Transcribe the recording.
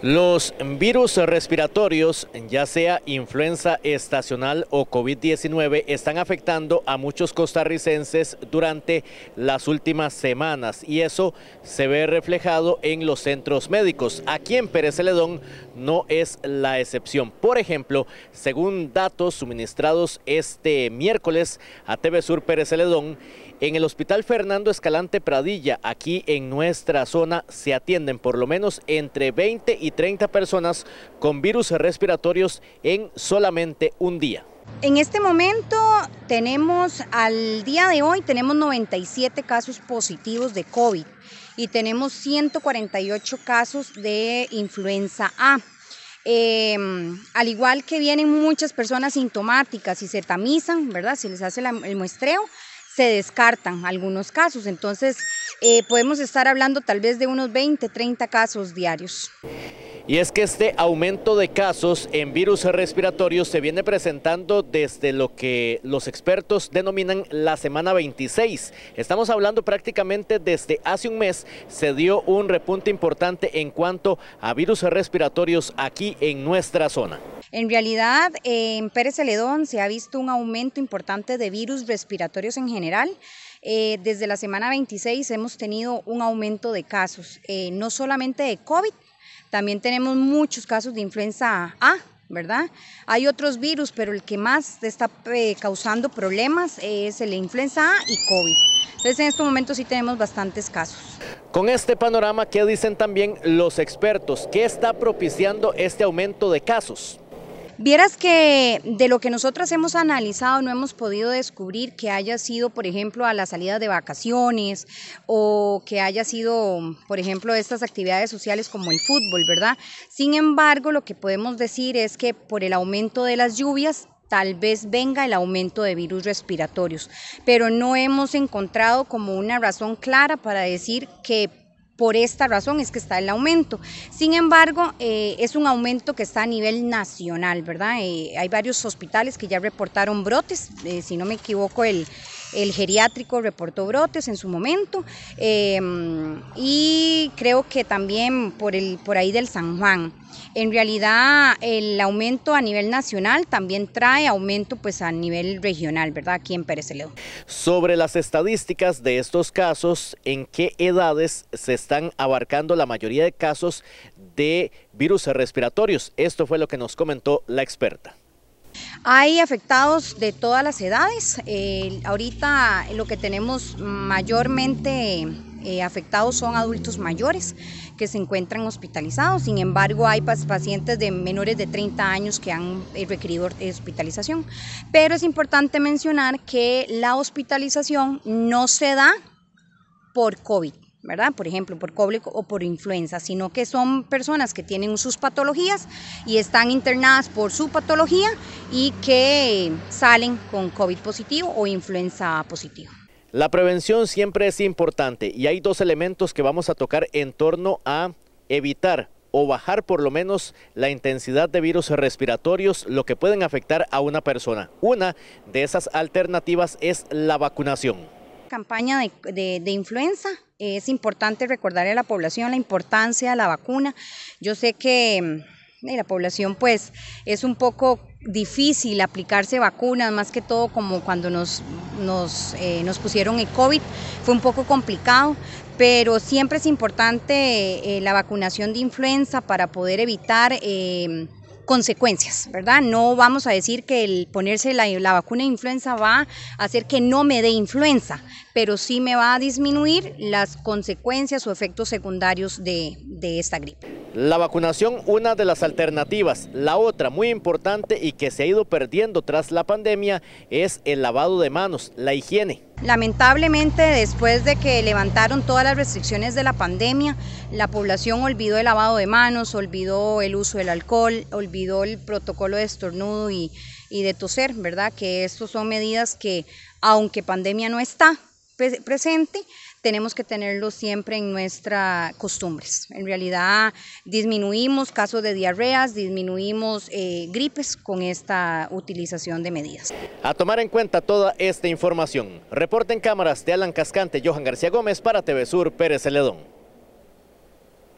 Los virus respiratorios, ya sea influenza estacional o COVID-19, están afectando a muchos costarricenses durante las últimas semanas y eso se ve reflejado en los centros médicos. Aquí en Pérez Celedón no es la excepción. Por ejemplo, según datos suministrados este miércoles a TV Sur Pérez Celedón, en el Hospital Fernando Escalante Pradilla, aquí en nuestra zona, se atienden por lo menos entre 20 y 30 personas con virus respiratorios en solamente un día. En este momento tenemos, al día de hoy, tenemos 97 casos positivos de COVID y tenemos 148 casos de influenza A. Em, al igual que vienen muchas personas sintomáticas y se tamizan, ¿verdad? Si les hace el muestreo se descartan algunos casos. Entonces, eh, podemos estar hablando tal vez de unos 20, 30 casos diarios. Y es que este aumento de casos en virus respiratorios se viene presentando desde lo que los expertos denominan la semana 26. Estamos hablando prácticamente desde hace un mes se dio un repunte importante en cuanto a virus respiratorios aquí en nuestra zona. En realidad, en Pérez Celedón se ha visto un aumento importante de virus respiratorios en general. Eh, desde la semana 26 hemos tenido un aumento de casos, eh, no solamente de COVID, también tenemos muchos casos de influenza A, ¿verdad? Hay otros virus, pero el que más está eh, causando problemas es el influenza A y COVID. Entonces en estos momentos sí tenemos bastantes casos. Con este panorama, ¿qué dicen también los expertos? ¿Qué está propiciando este aumento de casos? Vieras que de lo que nosotras hemos analizado no hemos podido descubrir que haya sido, por ejemplo, a la salida de vacaciones o que haya sido, por ejemplo, estas actividades sociales como el fútbol, ¿verdad? Sin embargo, lo que podemos decir es que por el aumento de las lluvias tal vez venga el aumento de virus respiratorios, pero no hemos encontrado como una razón clara para decir que por esta razón es que está el aumento. Sin embargo, eh, es un aumento que está a nivel nacional, ¿verdad? Eh, hay varios hospitales que ya reportaron brotes, eh, si no me equivoco, el, el geriátrico reportó brotes en su momento em, y creo que también por, el, por ahí del San Juan. En realidad el aumento a nivel nacional también trae aumento pues a nivel regional, ¿verdad? Aquí en Pérez León. Sobre las estadísticas de estos casos, ¿en qué edades se están abarcando la mayoría de casos de virus respiratorios? Esto fue lo que nos comentó la experta. Hay afectados de todas las edades. ahorita lo que tenemos mayormente eh, afectados son adultos mayores que se encuentran hospitalizados. Sin embargo, hay pacientes de menores de 30 años que han eh, requerido hospitalización. Pero es importante mencionar que la hospitalización no se da por COVID ¿verdad? Por ejemplo, por COVID o por influenza, sino que son personas que tienen sus patologías y están internadas por su patología y que salen con COVID positivo o influenza positiva. La prevención siempre es importante y hay dos elementos que vamos a tocar en torno a evitar o bajar por lo menos la intensidad de virus respiratorios, lo que pueden afectar a una persona. Una de esas alternativas es la vacunación campaña de, de, influenza. Es importante recordarle a la población la importancia de la vacuna. Yo sé que mm, la población pues es un poco difícil aplicarse vacunas, más que todo como cuando nos, nos, eh, nos pusieron el COVID, fue un poco complicado, pero siempre es importante eh, la vacunación de influenza para poder evitar... Eh, consecuencias, ¿verdad? No vamos a decir que el ponerse la, vacuna de influenza va a hacer que no me dé influenza, pero sí me va a disminuir las consecuencias o efectos secundarios de, de esta gripe. La vacunación, una de las alternativas. La otra, muy importante y que se ha ido perdiendo tras la pandemia, es el lavado de manos, la higiene. Lamentablemente, después de que levantaron todas las restricciones de la pandemia, la población olvidó el lavado de manos, olvidó el uso del alcohol, olvidó el protocolo de estornudo y, de toser, ¿verdad? Que estas son medidas que, aunque pandemia no está, presente, tenemos que tenerlo siempre en nuestras costumbres. En realidad disminuimos casos de diarreas, disminuimos eh, gripes con esta utilización de medidas. A tomar en cuenta toda esta información, reporte en cámaras de Alan Cascante, Johan García Gómez para TV Sur, Pérez Celedón.